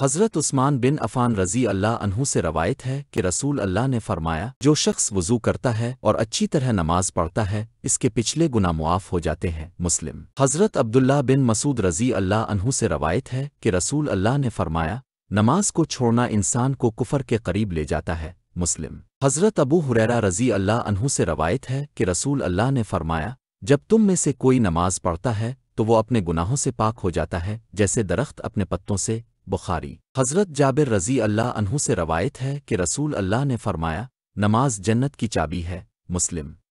हज़रत उस्मान बिन अफ़ान रज़ी अल्लाह अनहु से रवायत है कि रसूल अल्लाह ने फ़रमाया जो शख्स वज़ू करता है और अच्छी तरह नमाज पढ़ता है इसके पिछले गुना मुआफ़ हो जाते हैं मुस्लिम हज़रत अब्दुल्ला बिन मसूद रज़ी अल्लाह अनहु से रवायत है कि रसूल अल्लाह ने फ़रमाया नमाज को छोड़ना इंसान को कुफर के करीब ले जाता है मुस्लिम हज़रत अबू हुरैरा रज़ी अल्लाह अनहु से रवायत है कि रसूल अल्लाह ने फ़रमाया जब तुम में से कोई नमाज पढ़ता है तो वो अपने गुनाहों से पाक हो जाता है जैसे दरख्त अपने पत्तों से बुखारी हज़रत जाबिर रज़ी अल्लाह अनहु से रवायत है कि रसूल अल्लाह ने फ़रमाया नमाज जन्नत की चाबी है मुस्लिम